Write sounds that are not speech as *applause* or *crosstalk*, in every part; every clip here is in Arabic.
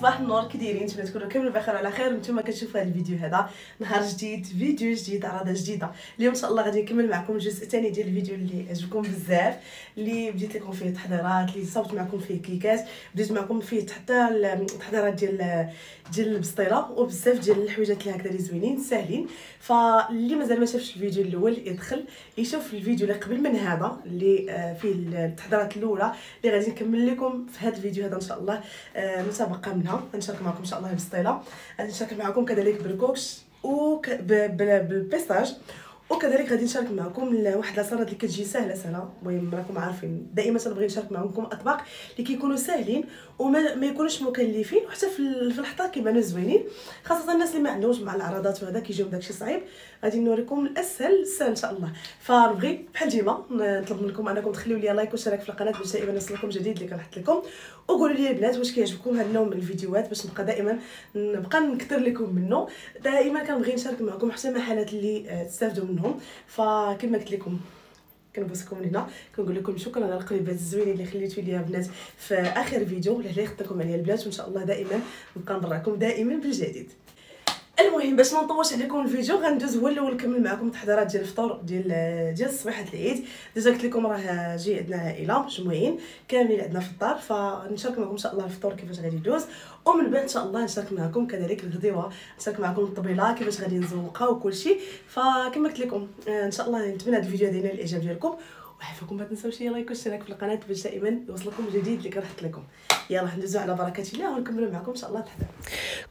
صباح النور كديرين نتمنى تكونوا كامل بخير وعلى خير نتوما كتشوفوا هذا الفيديو هذا نهار جديد فيديو جديد عرضه جديده اليوم ان شاء الله غادي نكمل معكم الجزء الثاني ديال الفيديو اللي عجبكم بزاف اللي بديت لكم فيه تحضيرات اللي صوبت معكم فيه كيكات بديت معكم فيه حتى التحضيرات ديال ديال البسطيله وبزاف ديال الحويجات اللي هكذا اللي زوينين ساهلين فاللي مازال ما شافش الفيديو الاول يدخل يشوف الفيديو اللي قبل من هذا اللي آه، فيه التحضيرات الاولى اللي غادي نكمل لكم في هذا الفيديو هذا ان شاء الله آه، متبقى منها منها غنشارك معكم ان شاء الله بسطيله غنشارك معكم كذلك بالكوكش و بالبيستاج وكذلك غادي نشارك معكم واحد العصاره اللي كتجي سهله سهله المهم راكم عارفين دائما تنبغي نشارك معكم اطباق اللي كيكونوا ساهلين وما يكونوش مكلفين وحتى في الحطه كيبانوا زوينين خاصه الناس اللي ما عندهمش مع العراضات وهذا كيجيو داكشي صعيب غادي نوريكم الاسهل السهل ان شاء الله فنبغي بحال ديما نطلب منكم انكم تخليو لي لايك واشتراك في القناه باش دائما يوصلكم جديد اللي كنحط لكم وقولوا لي البنات واش كيعجبكم هذا النوع من الفيديوهات باش نبقى دائما نبقى نكثر لكم منه دائما كنبغي نشارك معكم حتى محالات اللي آه، تستافدوا منهم فكما قلت لكم كنبوسكم من هنا كنقول لكم شكرا على القريبات الزوينين اللي خليتو ليا البنات في اخر فيديو لهلا يخطيكم عليا البنات وان شاء الله دائما نبقى نبرعكم دائما بالجديد المهم باش ما نطولش عليكم الفيديو غندوز هو الاول نكمل معكم التحضيرات ديال الفطور ديال ديال صبيحه العيد ديجا قلت لكم راه جاي عندنا عائله مجموعين كاملين عندنا في الدار فنشارك معكم ان شاء الله الفطور كيفاش غادي يدوز ومن بعد ان شاء الله نشارك معكم كذلك الغديوه نشارك معكم الطبيله كيفاش غادي نزوقها شيء فكما قلت لكم آه، ان شاء الله نتمنى هذا الفيديو هذا ينال الاعجاب ديالكم وعافاكم ما تنساوش لايك واشتراك في القناه باش دائما يوصلكم الجديد اللي كرحت لكم يلا ندوزو على بركه الله ونكملوا معكم ان شاء الله تحت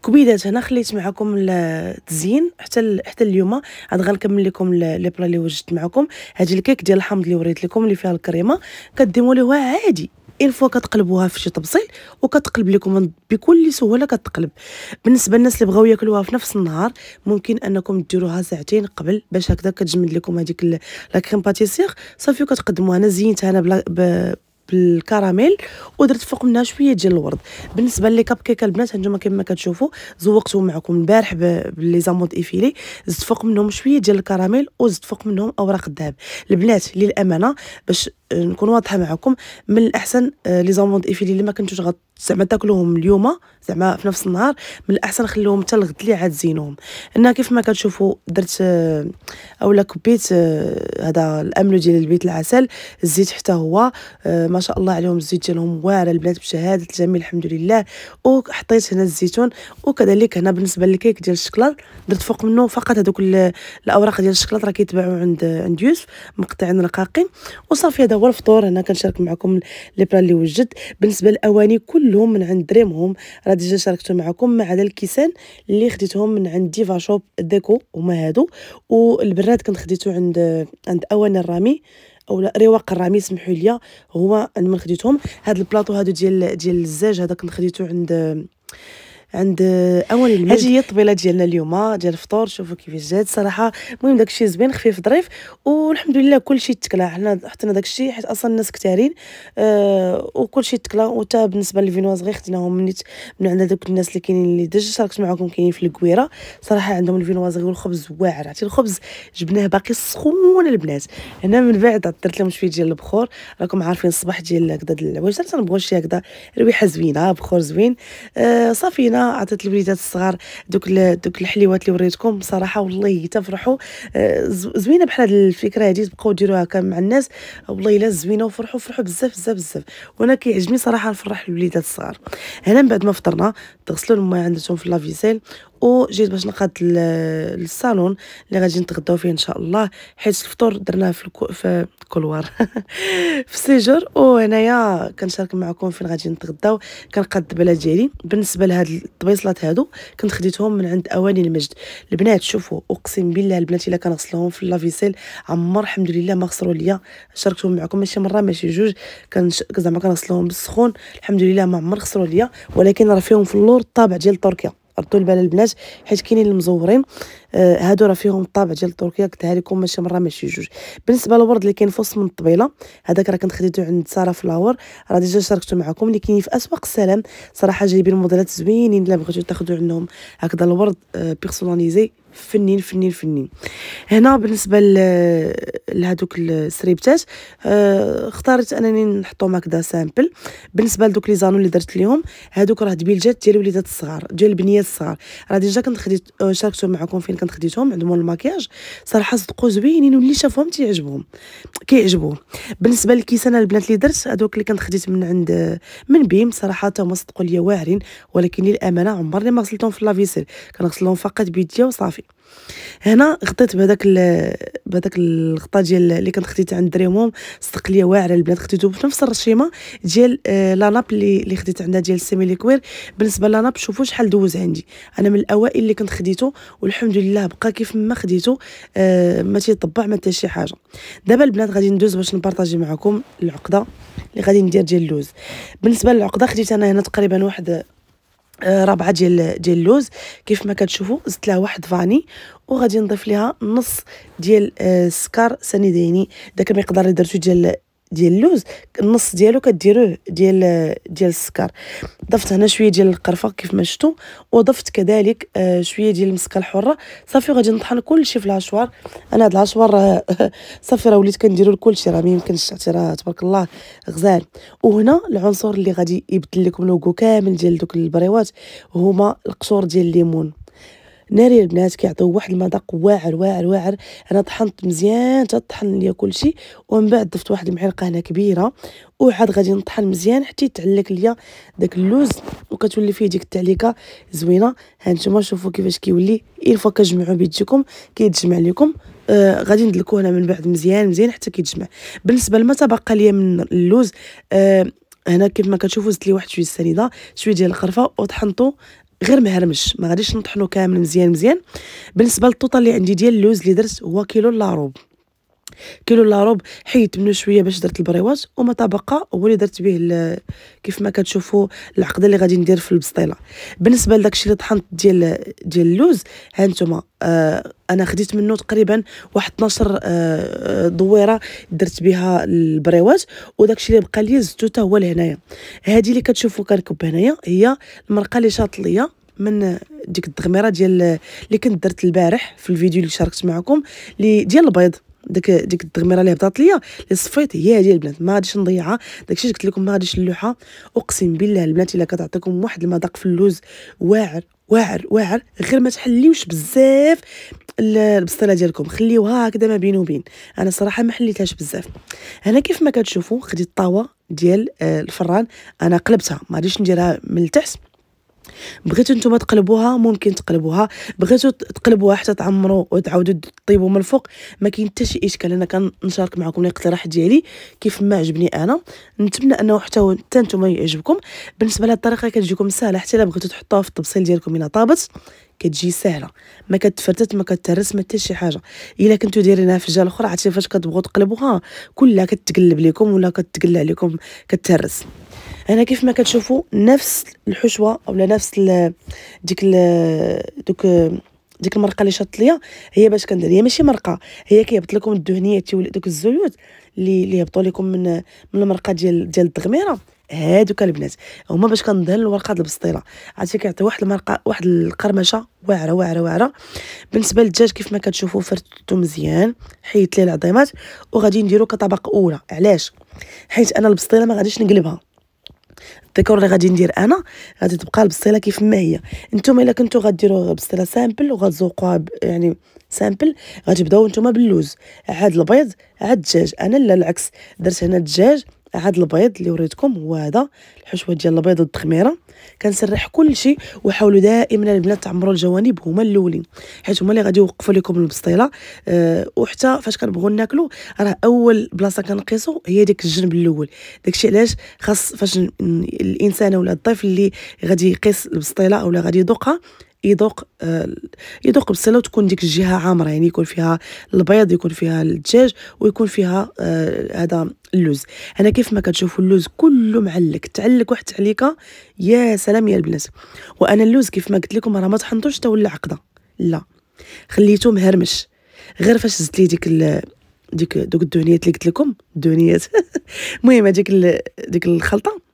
كبيدات هنا خليت معكم التزيين حتى حتى اليوم عاد غنكمل لكم لي بلا اللي وجدت معكم هذه الكيك ديال الحمض اللي وريت لكم اللي فيها الكريمه كديموا ليه عادي اين فوا كتقلبوها في شي طبسيل وكتقلب لكم بكل سهوله كتقلب بالنسبه للناس اللي بغاو ياكلوها في نفس النهار ممكن انكم ديروها ساعتين قبل باش هكذا كتجمد لكم هذيك لا كريم باتيسير صافي وكتقدموها انا زينتها انا بلا ب... بالكراميل ودرت فوق منها شويه ديال الورد بالنسبه للي كاب كيك البنات هانتوما كما كتشوفوا زوقتهم معكم البارح باللي زامود ايفيلي زدت فوق منهم شويه ديال الكراميل وزدت فوق منهم اوراق الذهب البنات للامانه باش نكون واضحه معكم من الاحسن آه، لي زامود ايفيلي اللي ما كنتوش غط زعما تاكلوهم اليوم زعما في نفس النهار من الاحسن خليهم حتى الغد اللي عاد زينوهم انا كيف ما كتشوفوا درت آه، اولا كبيت آه، هذا الاملو ديال البيت العسل الزيت حتى هو آه، ما شاء الله عليهم الزيت ديالهم واعر البنات بشهاده الجميع الحمد لله وحطيت هنا الزيتون وكذلك هنا بالنسبه للكيك ديال الشكلاط درت فوق منه فقط هذوك الاوراق ديال الشكلاط راه كيتباعوا عند عند يوسف مقطعين رقاقين وصافي هذا هو الفطور هنا كنشارك معكم لي بلان اللي وجدت بالنسبه للاواني كل كلهم من عند دريمهم راه ديجا شاركتو معكم مع عدا الكيسان اللي خديتهم من عند ديفا شوب ديكو هما هادو والبراد كنت خديته عند عند اوان الرامي اولا رواق الرامي سمحوا لي هو من خديتهم هاد البلاطو هادو ديال ديال الزاج هذا كنت خديته عند عند اول الماء هذه هي الطبيله ديالنا اليوم آه، ديال الفطور شوفوا كيفاش جات صراحه المهم داكشي زوين خفيف ظريف والحمد لله كلشي تكلا حنا حطينا داكشي حيت اصلا الناس كثارين آه وكلشي تكلا وتا بالنسبه للفينواز غير خديناهم من من عند دوك الناس اللي كاينين اللي دج شاركت معكم كاينين في الكويره صراحه عندهم الفينواز غير الخبز واعر عرفتي الخبز جبناه باقي سخون البنات هنا من بعد درت لهم شويه ديال البخور راكم عارفين الصباح ديال هكذا العواج تنبغوا شي هكذا ريحه زوينه آه، بخور زوين آه صافي عطيت الوليدات الصغار دوك دوك الحليوات اللي وريتكم بصراحه والله تفرحوا آه، زوينه بحال هذه الفكره هذه تبقاو ديروها هكا مع الناس والله الا زوينه وفرحوا فرحوا بزاف بزاف بزاف وانا كيعجبني صراحه نفرح الوليدات الصغار هنا من بعد ما فطرنا تغسلوا الماء عندهم في لافيسيل وجيت باش نقاد للصالون اللي غادي نتغداو فيه ان شاء الله حيت الفطور درناه في الكو... في الكولوار *laughs* في السيجور وهنايا كنشارك معكم فين غادي نتغداو كنقاد البلاد ديالي بالنسبه لهاد الطبيصلات هادو كنت خديتهم من عند اواني المجد البنات شوفوا اقسم بالله البنات الا كنغسلهم في لافيسيل عمر الحمد لله ما خسروا ليا شاركتهم معكم ماشي مره ماشي جوج كنش... زعما كنغسلهم بالسخون الحمد لله ما عمر خسروا ليا ولكن راه فيهم في اللور الطابع ديال تركيا ردوا البال البنات حيت كاينين المزورين آه، هادو راه فيهم الطابع ديال تركيا قلتها لكم ماشي مره ماشي جوج بالنسبه للورد اللي كاين في وسط من الطبيله هذاك راه كنت خديته عند ساره فلاور راه ديجا شاركته معكم اللي كاين في اسواق السلام صراحه جايبين موديلات زوينين الا بغيتو تاخذوا عندهم هكذا الورد بيرسوناليزي آه، فنين فنين فنين هنا بالنسبه لهذوك السريبتات آه، اختارت انني نحطهم هكذا سامبل بالنسبه لدوك لي زانو اللي درت ليهم هذوك راه دبيلجات ديال الوليدات الصغار ديال البنيات الصغار راه ديجا كنت خديت شاركتهم معكم فين كنت خديتهم عندهم الماكياج صراحه صدقوا زوينين واللي شافهم تيعجبهم كيعجبوه بالنسبه للكيس انا البنات اللي درت هذوك اللي كنت خديت من عند من بيم صراحه هما صدقوا ليا واعرين ولكن للامانه عمرني ما غسلتهم في لافيسيل كنغسلهم فقط بيديا وصافي هنا غطيت بهذاك بهذاك الغطاء ديال اللي كنت خديت عند دريمهم صدق ليا واعره البنات خديته بنفس الرشيمه ديال آه، لاناب اللي اللي خديت عندها ديال سيميلي كوير بالنسبه لاناب شوفوا شحال دوز عندي انا من الاوائل اللي كنت خديته والحمد لله بقى كيف ما خديته آه، ما تيطبع ما حتى شي حاجه دابا البنات غادي ندوز باش نبارطاجي معكم العقده اللي غادي ندير ديال اللوز بالنسبه للعقده خديت انا هنا تقريبا واحد آه، رابعه ديال ديال اللوز كيف ما كتشوفوا زدت لها واحد فاني وغادي نضيف ليها نص ديال السكر آه، سنيديني داك المقدار اللي درتو ديال ديال اللوز النص ديالو كديروه ديال ديال السكر ضفت هنا شويه ديال القرفه كيف ما شفتوا وضفت كذلك آه، شويه ديال المسكه الحره صافي غادي نطحن كلشي في العشوار انا هاد العشوار آه، *laughs* صافي راه وليت كنديرو لكلشي راه ميمكنش راه تبارك الله غزال وهنا العنصر اللي غادي يبدل لكم لوغو كامل ديال دوك البريوات هما القشور ديال الليمون ناري البنات كيعطيو واحد المذاق واعر واعر واعر انا طحنت مزيان حتى طحن ليا كلشي ومن بعد ضفت واحد المعلقه هنا كبيره وعاد غادي نطحن مزيان حتى يتعلك ليا داك اللوز وكتولي فيه ديك التعليكه زوينه ها نتوما شوفوا كيفاش كيولي اي فوا كجمعوا بيديكم كيتجمع لكم آه غادي ندلكوه هنا من بعد مزيان مزيان حتى كيتجمع بالنسبه لما تبقى ليا من اللوز آه هنا كيف ما كتشوفوا زدت لي واحد شويه السنيده شويه ديال القرفه وطحنته غير مهرمش ما غاديش نطحنو كامل مزيان مزيان بالنسبه للطوطه اللي عندي ديال اللوز اللي درت هو كيلو لا روب كيلو لا روب حيت منه شويه باش درت البريوات وما تبقى هو اللي درت به كيف ما كتشوفوا العقده اللي غادي ندير في البسطيله بالنسبه لداكشي اللي طحنت ديال ديال اللوز ها انتم آه انا خديت منه تقريبا واحد 12 آه دويره درت بها البريوات وداكشي اللي بقى لي زدتو حتى هو لهنايا هذه اللي كتشوفوا كنكب هنايا هي المرقه اللي شاط ليا من ديك الدغميره ديال اللي كنت درت البارح في الفيديو اللي شاركت معكم اللي ديال البيض داك ديك الدغميره اللي هبطات ليا اللي صفيت هي هذه البنات ما غاديش نضيعها داكشي اللي قلت لكم ما غاديش نلوحها اقسم بالله البنات الا كتعطيكم واحد المذاق في اللوز واعر واعر واعر غير ما تحليوش بزاف البسطيله ديالكم خليوها هكذا ما بين وبين انا صراحه ما حليتهاش بزاف هنا كيف ما كتشوفوا خديت الطاوه ديال آه، الفران انا قلبتها ما غاديش نديرها من التحت بغيتو نتوما تقلبوها ممكن تقلبوها بغيتو تقلبوها حتى تعمرو وتعاودو تطيبو من الفوق ما كاين حتى شي اشكال انا كنشارك معكم الاقتراح ديالي كيف ما عجبني انا نتمنى انه حتى حتى نتوما يعجبكم بالنسبه لهاد الطريقه كتجيكم سهله حتى الا بغيتو تحطوها في الطبسيل ديالكم الا طابت كتجي سهله ما كتفرتت ما كتهرس ما حتى شي حاجه الا كنتو دايرينها في الجهه اخرى عرفتي فاش كتبغوا تقلبوها كلها كتقلب لكم ولا كتقلع لكم كتهرس هنا كيف ما كتشوفوا نفس الحشوه اولا نفس ال ديك ال دوك ديك المرقه اللي شاط ليا هي باش كندير هي ماشي مرقه هي كيهبط لكم الدهنيه تيولي دوك الزيوت اللي اللي هبطوا لكم من من المرقه ديال ديال الدغميره هادوك البنات هما باش كندهن الورقه ديال البسطيله عرفتي كيعطي واحد المرقه واحد القرمشه واعره واعره واعره بالنسبه للدجاج كيف ما كتشوفوا فرتو مزيان حيدت ليه العظيمات وغادي نديرو كطبق اولى علاش حيت انا البسطيله ما غاديش نقلبها الديكور اللي غادي ندير انا غادي تبقى البسطيله كيف ما هي نتوما الا كنتو غديروا بسطيله سامبل وغتزوقوها يعني سامبل غتبداو نتوما باللوز عاد البيض عاد الدجاج انا لا العكس درت هنا الدجاج هاد البيض اللي وريتكم هو هذا الحشوه ديال البيض والتخميره كنسرح كلشي وحاولوا دائما البنات تعمروا الجوانب هما الاولين حيت هما اللي غادي يوقفوا لكم البسطيله أه وحتى فاش كنبغوا ناكلوا راه اول بلاصه كنقيسو هي ديك الجنب الاول داكشي علاش خاص فاش الانسان ولا الضيف اللي غادي يقيس البسطيله اولا غادي يذوقها يذوق يذوق بسله وتكون ديك الجهه عامره يعني يكون فيها البيض يكون فيها الدجاج ويكون فيها آه، هذا اللوز انا كيف ما كتشوفوا اللوز كله معلك تعلك واحد تعليكه يا سلام يا البنات وانا اللوز كيف ما قلت لكم راه ما طحنتوش حتى ولا عقده لا خليته مهرمش غير فاش زدت لي ديك ديك دوك الدهنيات اللي قلت لكم دهنيات *laughs* المهم هذيك ديك الخلطه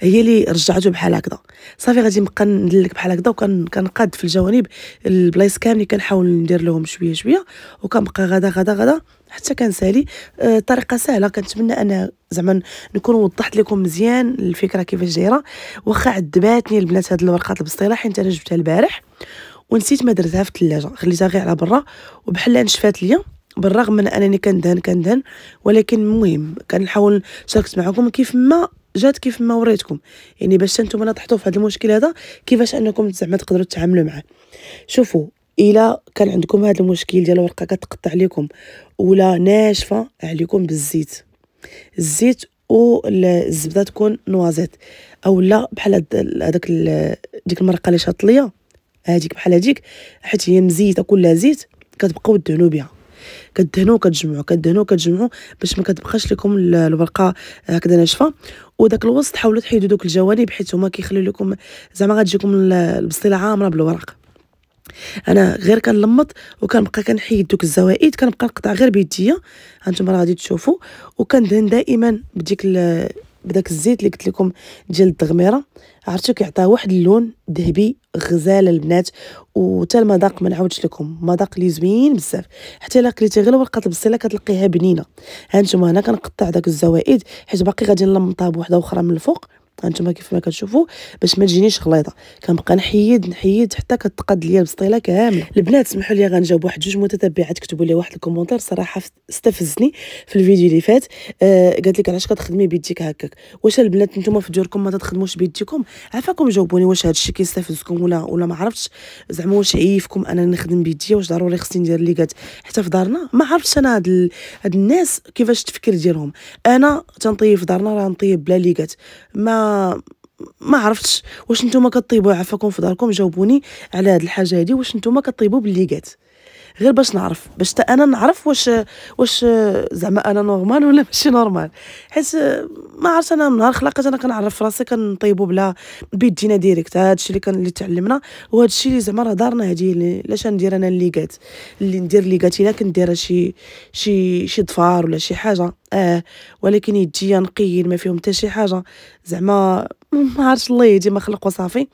هي اللي رجعته بحال هكذا صافي غادي نبقى ندلك بحال هكذا وكنقاد في الجوانب البلايص كاملين كنحاول ندير لهم شويه شويه وكنبقى غدا غدا غدا حتى كنسالي أه طريقه سهله كنتمنى انا زعما نكون وضحت لكم مزيان الفكره كيفاش دايره واخا عذباتني البنات هاد الورقات البسطيله حيت انا جبتها البارح ونسيت ما درتها في الثلاجه خليتها غير على برا وبحال نشفات ليا بالرغم من انني كندهن كندهن ولكن المهم كنحاول شاركت معكم كيف ما جات كيف ما وريتكم يعني باش انتم انا تحطوا في هذا المشكل هذا كيفاش انكم زعما تقدروا تتعاملوا معاه شوفوا الا كان عندكم هذا المشكل ديال الورقه كتقطع عليكم ولا ناشفه عليكم بالزيت الزيت والزبده تكون نوازيت او لا بحال هذاك ديك المرقه اللي شاطليه هذيك بحال هذيك حيت هي مزيته كلها زيت كتبقاو تدهنوا بها كدهنوا كتجمعوا كدهنوا كتجمعوا باش ما كتبقاش لكم الورقه هكذا آه، ناشفه وداك الوسط حاولوا تحيدوا دوك الجوانب حيت هما كيخليو لكم زعما غتجيكم البسطيله عامره بالورق انا غير كنلمط وكنبقى كنحيد دوك الزوائد كنبقى نقطع غير بيديا هانتوما راه غادي تشوفوا وكندهن دائما بديك بداك الزيت اللي قلت لكم ديال الدغميره عرفتو كيعطيها واحد اللون ذهبي غزال البنات وحتى المذاق ما نعاودش لكم مذاق لي زوين بزاف حتى الا كليتي غير ورقه البصيله كتلقيها بنينه ها انتم هنا كنقطع داك الزوائد حيت باقي غادي نلمطها بوحده اخرى من الفوق هانتوما كيف ما كتشوفوا باش ما تجينيش غليظه كنبقى نحيد نحيد حتى كتقاد ليا البسطيله كامله البنات سمحوا لي غنجاوب واحد جوج متتبعات كتبوا لي واحد الكومونتير صراحه استفزني في الفيديو اللي فات آه قالت لك علاش كتخدمي بيديك هكاك واش البنات نتوما في ديوركم ما تخدموش بيديكم عافاكم جاوبوني واش هذا الشيء كيستفزكم ولا ولا ما عرفتش زعما واش عيفكم انا نخدم بيدي واش ضروري خصني ندير قالت حتى في دارنا ما عرفتش انا هاد, ال... هاد الناس كيفاش التفكير ديالهم انا تنطيب في دارنا راه نطيب بلا ليغات ما ما عرفتش واش نتوما كطيبوا عفاكم في داركم جاوبوني على هاد الحاجه هادي واش نتوما كطيبوا بالليغات غير باش نعرف باش انا نعرف واش واش زعما انا نورمال ولا ماشي نورمال حيت ما عرفت انا من نهار خلقت انا كنعرف راسي كنطيبو بلا بيد جينا ديريكت هادشي اللي كان اللي تعلمنا وهذا الشيء اللي زعما راه دارنا هادي علاش ندير انا الليغات اللي ندير الليغات الا كندير شي شي شي ضفار ولا شي حاجه اه ولكن يديا نقيين ما فيهم حتى شي حاجه زعما ما عرفتش الله يهدي ما خلق وصافي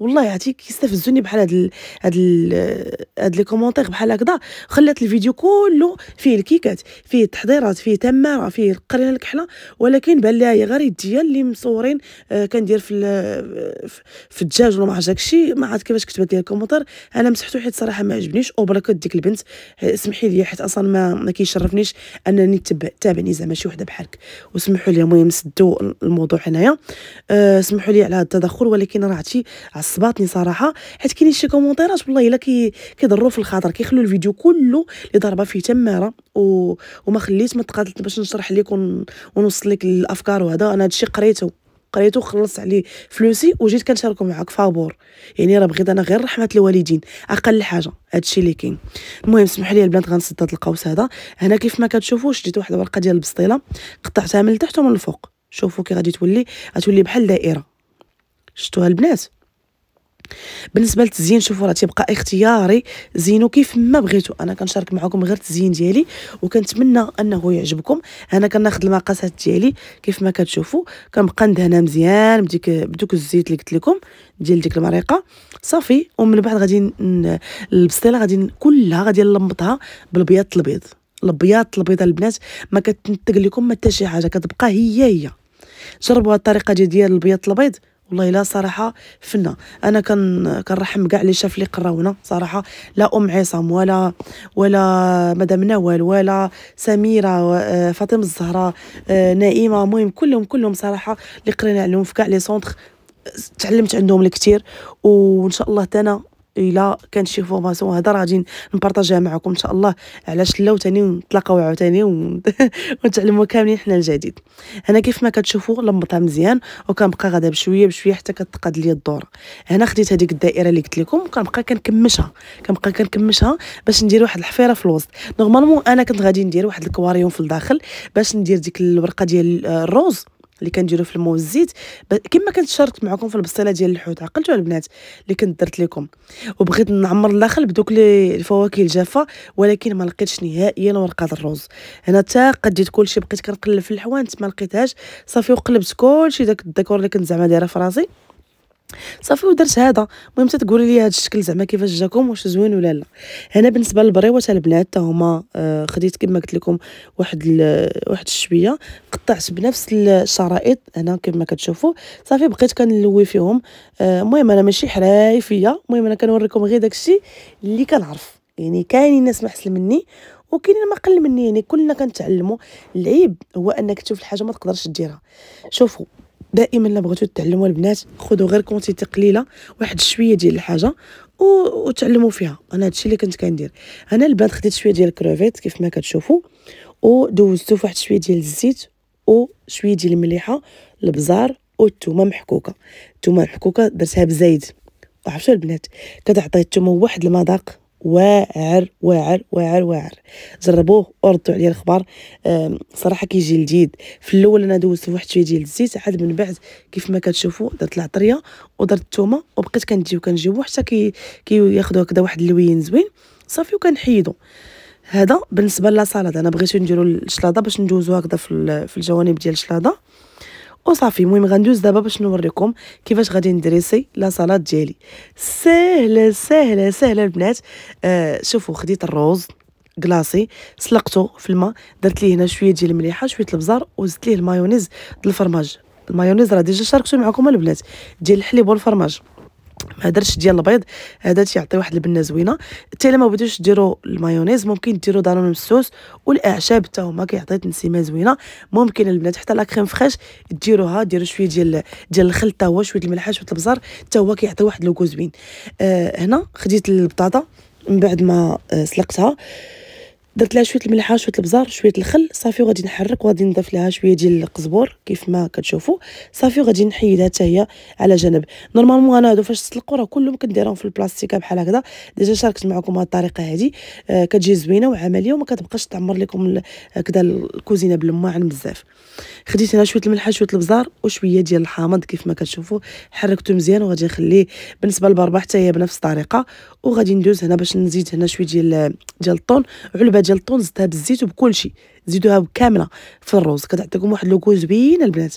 والله يعطيك كيستفزوني بحال هاد هاد هاد لي كومونتير بحال هكذا خلات الفيديو كله فيه الكيكات فيه التحضيرات فيه تماره فيه القرينه الكحله ولكن بان لي هي غير يديا اللي مصورين آه كندير في في الدجاج ولا ما عرفتش داكشي ما عرفت كيفاش كتبت لي الكومونتير انا مسحتو حيت صراحه ما عجبنيش وبركه ديك البنت آه، سمحي لي حيت اصلا ما, ما كيشرفنيش انني تابعني زعما شي وحده بحالك وسمحوا لي المهم نسدو الموضوع هنايا أه سمحوا لي على هذا التدخل ولكن راه عرفتي عصباتني صراحه حيت كاينين شي كومونتيرات والله الا كيضروا في الخاطر كيخلوا الفيديو كله اللي ضربه فيه تماره و... وما خليت ما تقاتلت باش نشرح لك ون... ونوصل لك الافكار وهذا انا هادشي قريته قريته خلص عليه فلوسي وجيت كنشاركو معاك فابور يعني راه بغيت انا غير رحمه الوالدين اقل حاجه هادشي اللي كاين المهم سمح لي البنات غنسد هاد القوس هذا هنا كيف ما كتشوفوا شديت واحد الورقه ديال البسطيله قطعتها من التحت ومن الفوق شوفوا كي غادي تولي غتولي بحال دائره شفتوها البنات بالنسبه للتزيين شوفوا راه تيبقى اختياري زينو كيف ما بغيتو انا كنشارك معكم غير التزيين ديالي وكنتمنى انه يعجبكم انا كناخذ المقاسات ديالي كيف ما كتشوفوا كنبقى ندهنها مزيان بديك بدوك الزيت اللي قلت لكم ديال ديك المريقه صافي ومن بعد غادي البسطيله غادي كلها غادي نلمطها بالبياض الابيض البياض البيض البنات ما كتنتق لكم ما حتى شي حاجه كتبقى هي هي جربوا الطريقه دي ديال البيض البيض والله لا صراحه فنه انا كان كنرحم كاع اللي شاف اللي قراونا صراحه لا ام عصام ولا ولا مدام نوال ولا سميره آه، فاطمه الزهراء آه، نائمه المهم كلهم كلهم صراحه اللي قرينا عليهم في كاع لي سونتر تعلمت عندهم الكثير وان شاء الله تانا الا كانت شي فورماسيون هذا راه غادي نبارطاجيها معكم ان شاء الله علاش لا وثاني نتلاقاو عاوتاني *laughs* ونتعلموا كاملين حنا الجديد هنا كيف ما كتشوفوا لمطها مزيان وكنبقى غادا بشويه بشويه حتى كتقاد لي الدور هنا خديت هذيك الدائره اللي قلت لكم وكنبقى كنكمشها كنبقى كنكمشها باش ندير واحد الحفيره في الوسط نورمالمون انا كنت غادي ندير واحد الكواريوم في الداخل باش ندير ديك الورقه ديال آه، الروز اللي كنديرو في الماء والزيت كما كنت شرط معكم في البصيله ديال الحوت عقلتوا البنات اللي كنت درت لكم وبغيت نعمر الداخل بدوك الفواكه الجافه ولكن ما لقيتش نهائيا ورقه الرز هنا حتى قديت كلشي بقيت كنقلب في الحوانت ما لقيتهاش صافي وقلبت كلشي داك الديكور اللي كنت زعما دايره في راسي صافي ودرت هذا المهم تتقولي لي هذا الشكل زعما كيفاش جاكم واش زوين ولا لا هنا بالنسبه للبريوات البنات تا هما آه، خديت كما قلت لكم واحد واحد الشويه قطعت بنفس الشرائط هنا كما كتشوفوا صافي بقيت كنلوي فيهم آه، المهم انا ماشي حرايفيه المهم انا كنوريكم غير داكشي اللي كنعرف يعني كاينين ناس محسن مني وكاينين ما قل مني يعني كلنا كنتعلموا العيب هو انك تشوف الحاجه ما تقدرش ديرها شوفوا دائما الا بغيتو تعلموا البنات خذوا غير كونتيتي قليله واحد شويه ديال الحاجه وتعلموا فيها انا هادشي اللي كنت كندير انا البنات خديت شويه ديال الكروفيت كيف ما كتشوفوا ودوزتو فواحد شويه ديال الزيت وشويه ديال المليحه البزار والثومه محكوكه الثومه محكوكه درتها بزايد وعرفتوا البنات كتعطي الثومه واحد المذاق واعر واعر واعر واعر جربوه وردوا عليا الخبر صراحه كيجي لذيذ في الاول انا دوزت واحد شويه ديال الزيت عاد من بعد كيف ما كتشوفوا درت العطريه ودرت الثومه وبقيت كنجيو كنجيبو حتى كي كياخذوا هكذا واحد اللوين زوين صافي وكنحيدو هذا بالنسبه لا انا بغيت نديرو الشلاضه باش ندوزو هكذا في الجوانب ديال الشلاضه وصافي المهم غندوز دابا باش نوريكم كيفاش غادي ندريسي لا سالاد ديالي سهله سهله سهله البنات آه شوفوا خديت الروز كلاصي سلقته في الماء درت ليه هنا شويه ديال المليحه شويه البزار وزدت ليه المايونيز ديال الفرماج المايونيز راه ديجا شاركته معكم البنات ديال الحليب والفرماج ما درتش ديال البيض هذا تيعطي واحد البنه زوينه حتى الا ما بغيتوش ديروا المايونيز ممكن ديروا دانون السوس والاعشاب حتى هما كيعطي تنسيمه زوينه ممكن البنات حتى لا كريم فريش ديروها ديروا شويه ديال ديال الخل حتى هو شويه الملح شويه البزار حتى هو كيعطي واحد لوكو زوين آه هنا خديت البطاطا من بعد ما آه، سلقتها آه درت لها شويه الملحه شويه البزار شويه الخل صافي وغادي نحرك وغادي نضيف لها شويه ديال القزبور كيف ما كتشوفوا صافي وغادي نحيدها حتى هي على جنب نورمالمون انا هادو فاش تسلقوا راه كلهم كنديرهم في البلاستيكه بحال هكذا ديجا شاركت معكم هاد الطريقه هادي آه كتجي زوينه وعمليه وما كتبقاش تعمر لكم هكذا الكوزينه بالماعن بزاف خديت هنا شويه الملحه شويه البزار وشويه ديال الحامض كيف ما كتشوفوا حركته مزيان وغادي نخليه بالنسبه للبربه حتى هي بنفس الطريقه وغادي ندوز هنا باش نزيد هنا شويه ديال ديال الطون علبه ديال الطون زدتها بالزيت وبكل شيء زيدوها كامله في الروز كتعطيكم واحد لوكو زوين البنات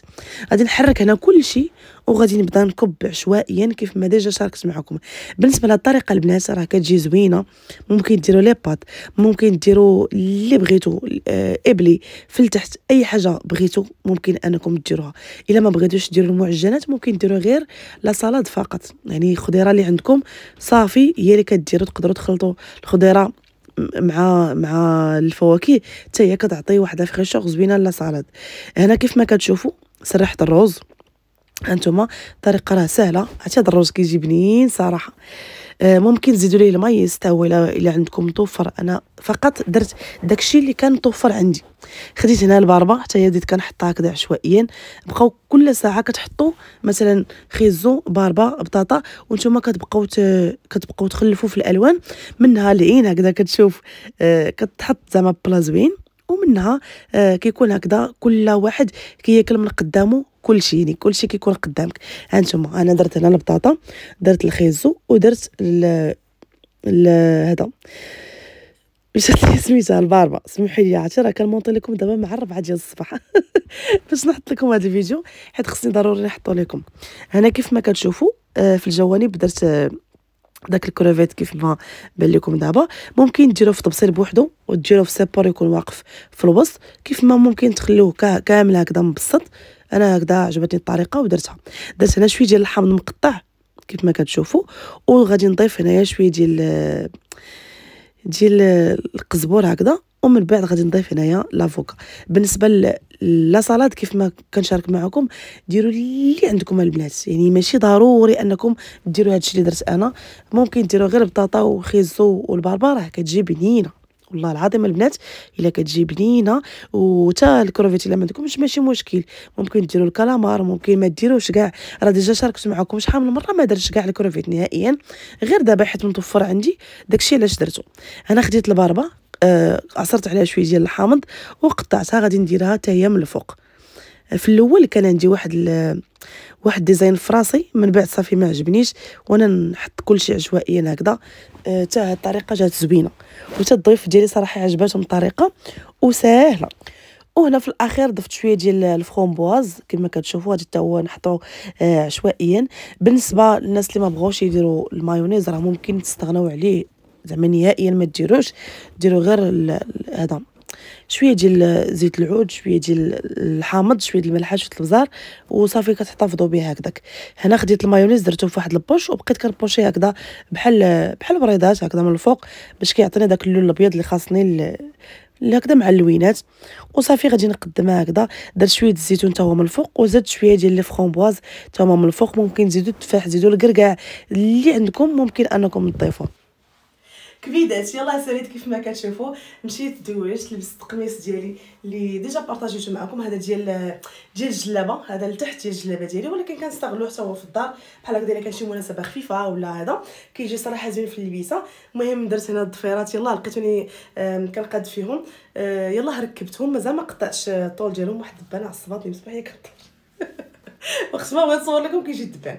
غادي نحرك هنا كلشي وغادي نبدا نكب عشوائيا كيف ما ديجا شاركت معكم بالنسبه لهاد الطريقه البنات راه كتجي زوينه ممكن ديروا لي بات ممكن ديروا اللي بغيتو آه، ابلي في التحت اي حاجه بغيتو ممكن انكم ديروها الا ما بغيتوش ديروا المعجنات ممكن ديروا غير لا سلطه فقط يعني الخضيره اللي عندكم صافي هي اللي كديروا تقدروا تخلطوا الخضيره مع مع الفواكه حتى هي كتعطي واحد الفريشور زوينه لا سالاد هنا كيف ما كتشوفوا سرحت الرز هانتوما الطريقه راه سهله حتى هذا الرز كيجي بنين صراحه آه، ممكن تزيدوا ليه المايس حتى هو الا عندكم متوفر انا فقط درت داكشي اللي كان متوفر عندي خديت هنا الباربا حتى هي بديت كنحطها هكذا عشوائيا بقاو كل ساعه كتحطوا مثلا خيزو باربه بطاطا وانتم كتبقاو كتبقاو تخلفوا في الالوان منها العين هكذا كتشوف آه، كتحط زعما بلا زوين ومنها آه، كيكون هكذا كل واحد كياكل من قدامه كل شيء يعني كل شيء كيكون قدامك هانتوما انا درت هنا البطاطا درت الخيزو ودرت ال هذا مشات *laughs* لي سميتها الباربا سمحوا لي عرفتي راه كنمونطي لكم دابا مع الربعه ديال الصباح *laughs* باش نحط لكم هذا الفيديو حيت خصني ضروري نحطو لكم هنا كيف ما كتشوفوا آه، في الجوانب درت آه، داك الكروفيت كيف ما بان لكم دابا ممكن ديروه في طبسيل بوحدو وديروه في سيبور يكون واقف في الوسط كيف ما ممكن تخلوه كامل هكذا مبسط انا هكذا عجبتني الطريقه ودرتها درت هنا شويه ديال الحامض مقطع كيف ما كتشوفوا وغادي نضيف هنايا شويه ديال آه، ديال القزبور هكذا ومن بعد غادي نضيف هنايا لافوكا بالنسبه لا صالاد كيف ما كنشارك معكم ديروا اللي عندكم البنات يعني ماشي ضروري انكم ديروا هادشي اللي درت انا ممكن ديروا غير بطاطا وخيزو والبربره كتجي بنينه والله العظيم البنات الا كتجي بنينه وتا الكروفيت الا ما عندكمش ماشي مشكل ممكن ديروا الكالامار ممكن ما ديروش كاع راه ديجا شاركت معكم شحال من مره ما درتش كاع الكروفيت نهائيا غير دابا حيت متوفر عندي داكشي علاش درتو انا خديت الباربه آه عصرت عليها شويه ديال الحامض وقطعتها غادي نديرها حتى هي من الفوق في الاول كان عندي واحد ال... واحد ديزاين فراسي من بعد صافي ما عجبنيش وانا نحط كلشي عشوائيا هكذا أه، حتى هاد الطريقه جات زوينه وحتى الضيف ديالي صراحه عجباتهم الطريقه وسهله وهنا في الاخير ضفت شويه ديال الفرومبواز كما كتشوفوا هذا حتى هو نحطو أه، عشوائيا بالنسبه للناس اللي ما بغاوش يديروا المايونيز راه ممكن تستغناو عليه زعما نهائيا ما ديروش ديروا غير هذا شويه ديال زيت العود شويه ديال الحامض شويه ديال الملحه شويه البزار وصافي كتحتفظوا به هكداك هنا خديت المايونيز درته في واحد البوش وبقيت كنبوشي هكذا بحال بحال بريضات هكذا من الفوق باش كيعطيني داك اللون الابيض اللي خاصني هكذا مع اللوينات وصافي غادي نقدمها هكذا درت شويه الزيتون حتى هو من الفوق وزدت شويه ديال لي فرومبواز حتى هما من الفوق ممكن تزيدوا التفاح تزيدوا الكركاع اللي عندكم ممكن انكم تضيفوه كبيدات يلا ساليت كيف ما كتشوفوا مشيت دويش لبست قميص ديالي اللي ديجا بارطاجيته معكم هذا ديال ديال الجلابه هذا لتحت ديال الجلابه ديالي ولكن كنستغلو حتى هو في الدار بحال هكا الا كان شي مناسبه خفيفه ولا هذا كيجي صراحه زوين في اللبيسه المهم درت هنا الضفيرات يلا لقيتوني كنقاد فيهم آه، يلا ركبتهم مازال ما قطعتش الطول ديالهم واحد البان عصباتني بصباح ياك *laughs* وقت ما بغيت نصور لكم كيجي الدبان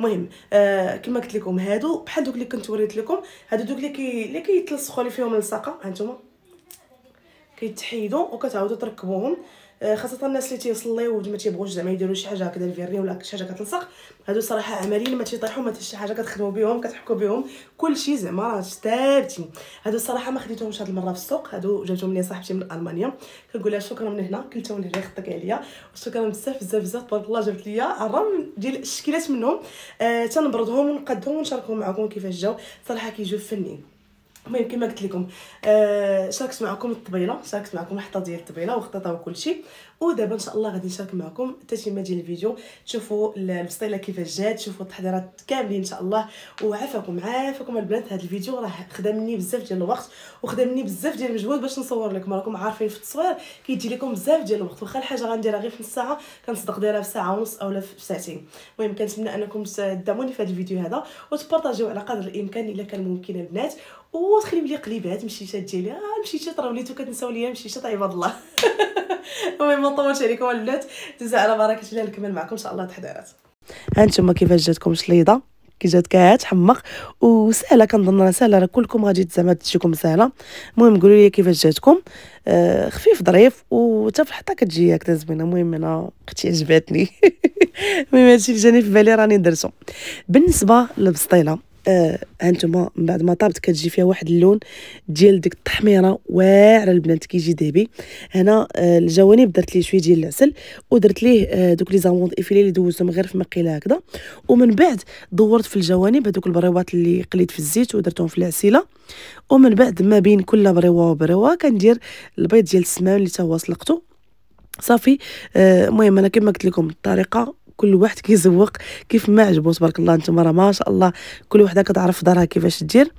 المهم آه كما قلت لكم هادو بحال دوك اللي كنت وريت لكم هادو دوك اللي كي اللي كيتلصقوا لي فيهم ها هانتوما كيتحيدوا وكتعاودوا تركبوهم آه، خاصه الناس اللي تيصليو وما تيبغوش زعما يديروا شي حاجه هكذا الفيرني ولا شي حاجه كتلصق هادو صراحه عمليين ما تيطيحو ما شي حاجه كتخدموا بهم كتحكوا بهم كلشي زعما راه ثابتين هادو صراحه ما خديتهمش هاد المره في السوق هادو جاتهم لي صاحبتي من المانيا كنقول لها شكرا من هنا كلتهم من هنا خطك عليا وشكرا بزاف بزاف بزاف تبارك الله جابت ليا الرام ديال الشكيلات منهم آه تنبردهم ونقدهم ونشاركهم معكم كيفاش جاو صراحه كيجيو فنين المهم كما قلت لكم آه شاركت معكم الطبيله شاركت معكم الحطه ديال الطبيله وخططها وكلشي ودابا ان شاء الله غادي نشارك معكم التتمه ديال الفيديو تشوفوا البسطيله كيفاش جات تشوفوا التحضيرات كاملين ان شاء الله وعافاكم عافاكم البنات هذا الفيديو راه خدمني بزاف ديال الوقت وخدمني بزاف ديال المجهود باش نصور لكم راكم عارفين في التصوير كيجي لكم بزاف ديال الوقت واخا الحاجه غنديرها غير في نص ساعه كنصدق دايرها في ساعه ونص اولا في ساعتين المهم كنتمنى انكم تدعموني في هذا الفيديو هذا وتبارطاجيو على قدر الامكان الا كان ممكن البنات وتخليو لي قليبات مشيشات ديالي اه مشيشات راه وليتو كتنساو ليا مشيشات عباد الله *laughs* المهم ما عليكم تزا على بركه الله نكمل معكم ان شاء الله تحضيرات ها انتم كيفاش جاتكم شليضه كي جات كاع تحمق وسهله كنظن راه سهله راه كلكم غادي زعما تجيكم سهله المهم قولوا لي كيفاش جاتكم آه خفيف ظريف وتا في الحطه كتجي ياك زوينه المهم انا اختي عجباتني *laughs* المهم هادشي اللي جاني في بالي راني درتو بالنسبه للبسطيله آه هانتوما من بعد ما طابت كتجي فيها واحد اللون ديال ديك التحميره واعره البنات كيجي ذهبي هنا آه الجوانب درت ليه شويه ديال العسل ودرت ليه آه دوك لي زاموند افيلي اللي دوزتهم غير في مقيله هكذا ومن بعد دورت في الجوانب هذوك البريوات اللي قليت في الزيت ودرتهم في العسيله ومن بعد ما بين كل بريوه وبريوه كندير البيض ديال السمان اللي تا هو صافي آه، المهم آه انا كما قلت لكم الطريقه كل واحد كيزوق كيف ما عجبو تبارك الله نتوما راه ما شاء الله كل وحده كتعرف دارها كيفاش دير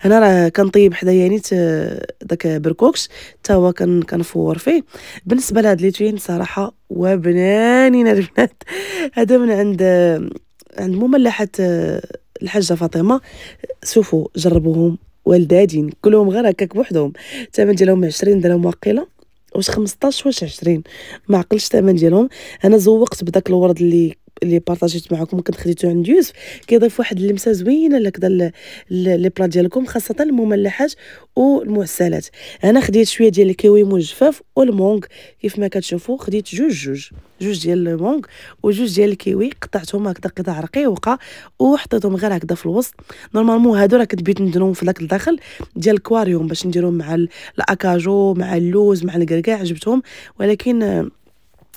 هنا راه كنطيب حدايا يعني داك بركوكش حتى هو كنفور فيه بالنسبه لهاد ليتوين صراحه وبنانين البنات هذا من عند عند مملحه الحاجه فاطمه شوفوا جربوهم والدادين كلهم غير هكاك بوحدهم الثمن ديالهم 20 درهم واقيله واش 15 واش 20 ما عقلتش الثمن ديالهم انا زوقت بداك الورد اللي اللي بارطاجيت معكم كنت خديته عند يوسف كيضيف واحد اللمسه زوينه لكدا لي بلا ديالكم خاصه المملحات والمعسلات انا خديت شويه ديال الكيوي مجفف والمونغ كيف ما كتشوفوا خديت جوج جوج جوج ديال المونغ وجوج ديال الكيوي قطعتهم هكذا قطع رقيقه وحطيتهم غير هكذا في الوسط نورمالمون هادو راه كنت بيت نديرهم في داك الداخل ديال الكواريوم باش نديرهم مع الاكاجو مع اللوز مع الكركاع جبتهم ولكن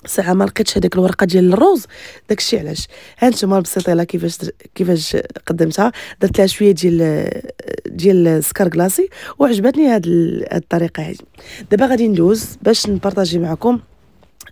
ساعه ما لقيتش هذيك الورقه ديال الروز داكشي علاش هانتوما البسيطة البسيطيله كيفاش در... كيفاش قدمتها درت لها شويه ديال ديال السكر كلاصي وعجبتني هاد, ال... هاد الطريقه هادي دابا غادي ندوز باش نبارطاجي معكم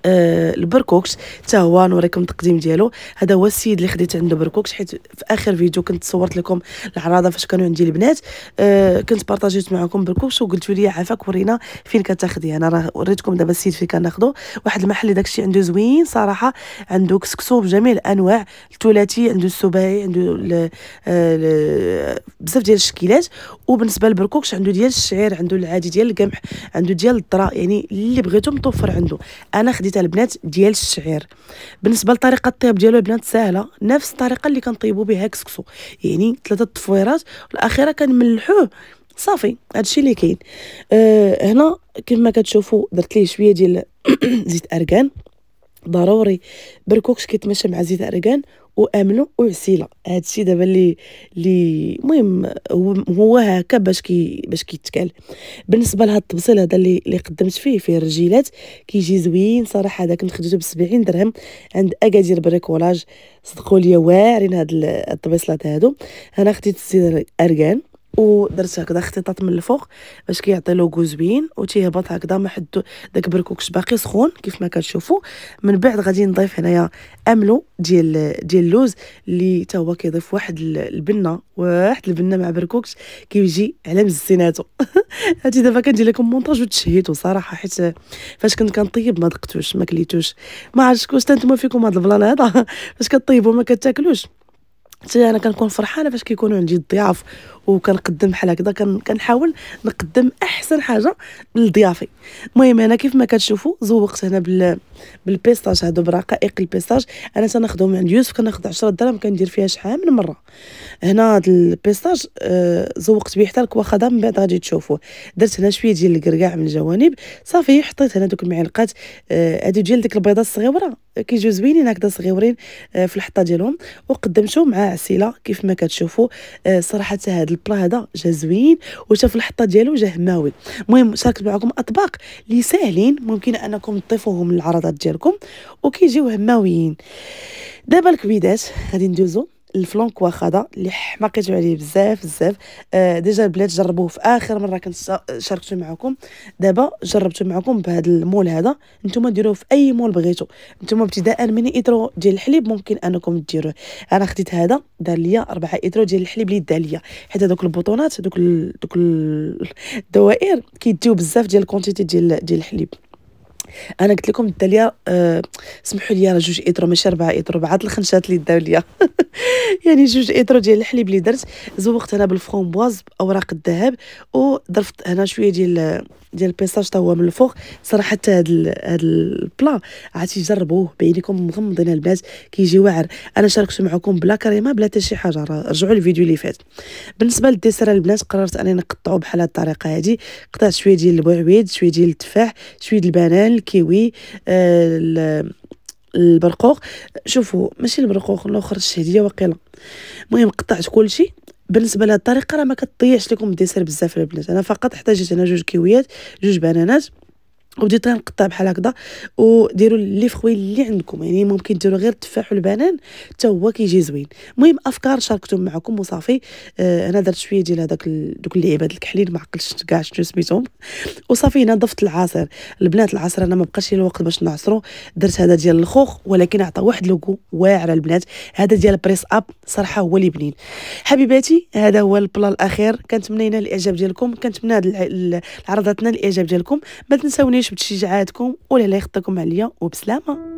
آه البركوكش حتى هو نوريكم التقديم ديالو هذا هو السيد اللي خديت عنده بركوكش حيت في اخر فيديو كنت صورت لكم العراضه فاش كانوا عندي البنات آه كنت بارطاجيت معكم بركوكش وقلتوا لي عافاك ورينا فين كتاخدي انا راه وريتكم دابا السيد فين كناخدو واحد المحل داكشي عنده زوين صراحه عنده كسكسو بجميع الانواع الثلاثي عنده السباعي عنده ال آه، ال بزاف ديال الشكيلات وبالنسبه للبركوكش عنده ديال الشعير عنده العادي ديال القمح عنده ديال الذره يعني اللي بغيتو متوفر عنده انا خديت خديتها البنات ديال الشعير بالنسبه لطريقه الطياب ديالو البنات سهله نفس الطريقه اللي كنطيبوا بها كسكسو يعني ثلاثه التفويرات والاخيره كنملحوه صافي هادشي اللي كاين أه هنا كما كتشوفوا درت ليه شويه ديال *clears throat* زيت ارغان ضروري بركوكش كيتمشى مع زيد اركان وامنو وعسيله هادشي دابا اللي اللي المهم هو هكا باش كي باش كيتكال بالنسبه لهاد التبصيل هذا اللي اللي قدمت فيه فيه الرجيلات كيجي زوين صراحه هذا كنت خديته ب 70 درهم عند اكادير بريكولاج صدقوا لي واعرين هاد التبصيلات هادو انا خديت زيت اركان ودرت هكذا اختطاط من الفوق باش كيعطي لوغو زوين تيهبط هكذا ما حد داك بركوكش باقي سخون كيف ما كتشوفوا من بعد غادي نضيف هنايا املو ديال ديال اللوز اللي حتى هو كيضيف واحد البنه واحد البنه مع بركوكش كيجي على مزيناتو *laughs* هادي دابا كندير لكم مونتاج وتشهيتو صراحه حيت فاش كنت كنطيب ما دقتوش ما كليتوش ما عرفتش واش تنتموا فيكم هاد البلان هذا *laughs* فاش كطيبوا ما كتاكلوش تي انا كنكون فرحانه فاش كيكونوا عندي الضياف وكنقدم بحال هكذا كنحاول نقدم احسن حاجه لضيافي المهم انا كيف ما كتشوفوا زوقت هنا بال بالبيستاج هادو برقائق البيستاج انا تناخذهم عند يوسف كناخذ 10 درهم كندير فيها شحال من مره هنا هاد البيستاج زوقت آه، به حتى الكواخضه من بعد غادي تشوفوه درت هنا شويه ديال الكركاع من الجوانب صافي حطيت هنا دوك المعلقات آه، هادو ديال ديك البيضه الصغيره كيجيو زوينين هكذا صغيورين آه، في الحطه ديالهم وقدمتهم مع عسيله كيف ما كتشوفوا آه، صراحه هذا البلا هذا جا زوين وجا في الحطه ديالو جا هماوي المهم شاركت معكم اطباق اللي ساهلين ممكن انكم تضيفوهم للعرضات ديالكم وكيجيو هماويين دابا الكبيدات غادي ندوزو الفلونك واخا اللي حماقيتو عليه بزاف بزاف آه ديجا البلاد جربوه في اخر مره كنت شاركته معكم دابا جربته معكم بهذا المول هذا نتوما ديروه في اي مول بغيتو نتوما ابتداء من ايترو ديال الحليب ممكن انكم ديروه انا خديت هذا دار ليا 4 ايترو ديال الحليب اللي دار ليا حيت هذوك البطونات دوك دوك *laughs* الدوائر كيديو بزاف ديال الكونتيتي ديال ديال الحليب انا قلت لكم داليا أه سمحوا لي راه جوج ايترو ماشي اربعه ايترو بعض الخنشات اللي داو ليا *laughs* يعني جوج ايترو ديال الحليب اللي درت زوقت انا بالفرومبواز باوراق الذهب وضرفت هنا شويه ديال ديال البيساج هو من الفوق صراحه حتى هاد هاد البلا عرفتي جربوه بعينيكم مغمضين البنات كيجي واعر انا شاركت معكم بلا كريمه بلا حتى شي حاجه رجعوا الفيديو اللي فات بالنسبه للديسر البنات قررت انني نقطعو بحال هاد الطريقه هادي قطعت شويه ديال البعويد شويه ديال التفاح شويه ديال البنان الكيوي آه، البرقوق شوفوا ماشي البرقوق الاخر الشهديه واقيلا المهم قطعت كلشي بالنسبه لهاد الطريقه راه ما كتضيعش لكم الديسير بزاف البنات انا فقط احتاجت انا جوج كيويات جوج بنانات وبديت نقطع بحال هكذا وديروا لي فخوي اللي عندكم يعني ممكن ديروا غير التفاح والبنان حتى هو كيجي زوين المهم افكار شاركتهم معكم وصافي آه انا درت شويه ديال هذاك دوك اللعيبات الكحلين ما عقلتش كاع شنو سميتهم وصافي هنا ضفت العصير البنات العصير انا ما بقاش الوقت باش نعصرو درت هذا ديال الخوخ ولكن عطى واحد لوكو واعر البنات هذا ديال بريس اب صراحه هو اللي بنين حبيباتي هذا هو البلا الاخير كنتمنى ينال الاعجاب ديالكم كنتمنى هاد تنال الاعجاب ديالكم ما تنساونيش جبت شجاعاتكم ولا لا يخطاكم عليا وبسلامه